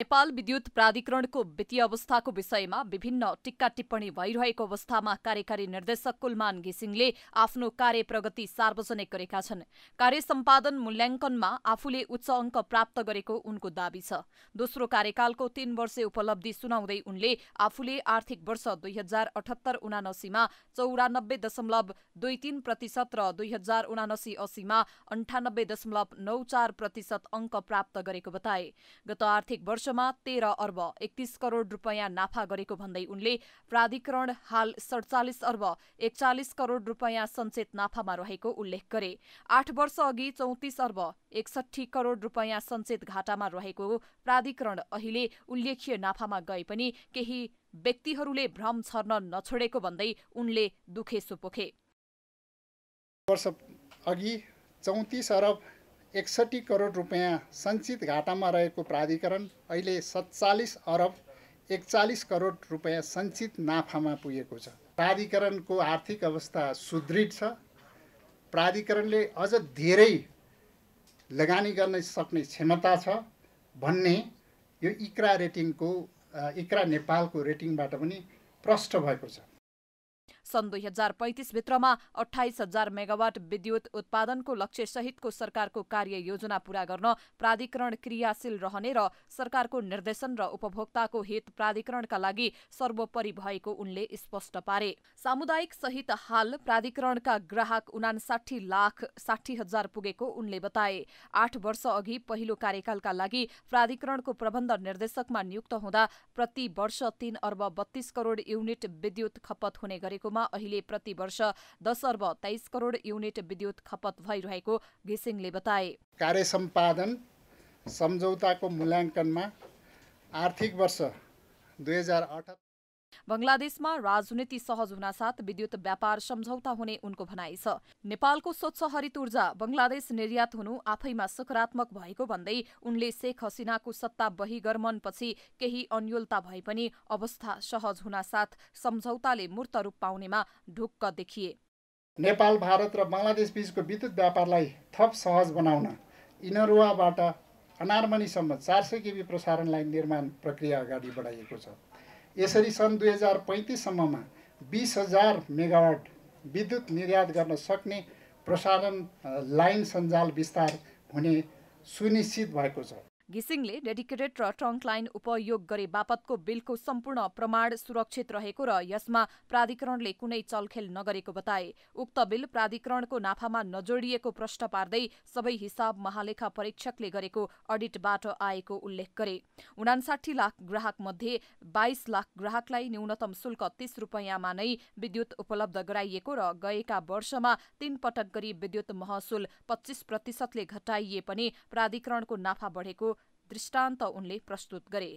नेपाल विद्युत प्राधिकरणको वित्तीय अवस्थाको विषयमा विभिन्न टिक्का टिप्पणी भइरहेको अवस्थामा कार्यकारी निर्देशक कुलमान घिसिङले आफ्नो कार्य प्रगति सार्वजनिक गरेका छन् कार्य सम्पादन मूल्याङ्कनमा आफूले उच्च अङ्क प्राप्त गरेको उनको दावी छ दोस्रो कार्यकालको तीन वर्ष उपलब्धि सुनाउँदै उनले आफूले आर्थिक वर्ष दुई हजार अठहत्तर उनासीमा चौरानब्बे दशमलव दुई तीन प्रतिशत र दुई हजार उनासी असीमा अन्ठानब्बे दशमलव नौ चार प्रतिशत अङ्क प्राप्त गरेको बताए गत आर्थिक वर्ष खर्चमा तेह्र अर्ब एकतिस करोड रुपियाँ नाफा गरेको भन्दै उनले प्राधिकरण हाल सडचालिस अर्ब एकचालिस करोड रुपियाँ सञ्चेत नाफामा रहेको उल्लेख गरे आठ वर्ष अघि चौतिस अर्ब एकसठी करोड रुपियाँ सञ्चेत घाटामा रहेको प्राधिकरण अहिले उल्लेखीय नाफामा गए पनि केही व्यक्तिहरूले भ्रम छर्न नछोडेको भन्दै उनले दुखेसो पोखे वर्ष अघि चौतिस अरब एकसट्ठी करोड रुपियाँ सञ्चित घाटामा रहेको प्राधिकरण अहिले सत्तालिस अरब एकचालिस करोड रुपियाँ सञ्चित नाफामा पुगेको छ प्राधिकरणको आर्थिक अवस्था सुदृढ छ प्राधिकरणले अझ धेरै लगानी गर्न सक्ने क्षमता छ भन्ने यो इक्रा रेटिङको इक्रा नेपालको रेटिङबाट पनि प्रष्ट भएको छ सन् दुई हजार पैँतिसभित्रमा अठाइस हजार मेगावाट विद्युत उत्पादनको लक्ष्य सहितको सरकारको कार्ययोजना पूरा गर्न प्राधिकरण क्रियाशील रहने र सरकारको निर्देशन र उपभोक्ताको हित प्राधिकरणका लागि सर्वोपरि भएको उनले स्पष्ट पारे सामुदायिक सहित हाल प्राधिकरणका ग्राहक उनासाठी लाख साठी हजार पुगेको उनले बताए आठ वर्ष अघि पहिलो कार्यकालका लागि प्राधिकरणको प्रबन्ध निर्देशकमा नियुक्त हुँदा प्रति वर्ष तीन अर्ब बत्तीस करोड युनिट विद्युत खपत हुने गरेको अहिले अहिले प्रतिवर्ष दस अर्ब तेइस करोड युनिट विद्युत खपत भइरहेको घिसिङले बताए कार्य सम्पादन सम्झौताको मूल्याङ्कनमा आर्थिक वर्ष दुई हजार बंगलादेशमा राजनीति सहज हुनासाथ विद्युत व्यापार सम्झौता हुने उनको भनाइ छ नेपालको स्वच्छ हरित ऊर्जा बंगलादेश निर्यात हुनु आफैमा सकारात्मक भएको भन्दै उनले शेख हसिनाको सत्ता बहिगर्मनपछि केही अन्यलता भए पनि अवस्था सहज हुनासाथ सम्झौताले मूर्त रूप पाउनेमा ढुक्क देखिए नेपाल भारत र बङ्गलादेश बीचको विद्युत व्यापारलाई थप सहज बनाउन इनरुवाबाट अनारमनीसम्म चार सय केबी प्रसारण लाइन निर्माण प्रक्रिया अगाडि बढाइएको छ यसरी सन् दुई हजार पैँतिससम्ममा बिस हजार मेगावाट विद्युत निर्यात गर्न सक्ने प्रसारण लाइन सञ्जाल विस्तार हुने सुनिश्चित भएको छ घिसिङले डेडिकेटेड र ट्रङ्क लाइन उपयोग गरे बापतको बिलको सम्पूर्ण प्रमाण सुरक्षित रहेको र यसमा प्राधिकरणले कुनै चलखेल नगरेको बताए उक्त बिल प्राधिकरणको नाफामा नजोडिएको प्रश्न पार्दै सबै हिसाब महालेखा परीक्षकले गरेको अडिटबाट आएको उल्लेख गरे उनासाठी लाख ग्राहक मध्ये बाइस लाख ग्राहकलाई न्यूनतम शुल्क तीस रूपियाँमा नै विद्युत उपलब्ध गराइएको र गएका वर्षमा तीन पटक गरी विद्युत महसुल पच्चीस प्रतिशतले घटाइए पनि प्राधिकरणको नाफा बढेको दृष्टान्त उनले प्रस्तुत गरे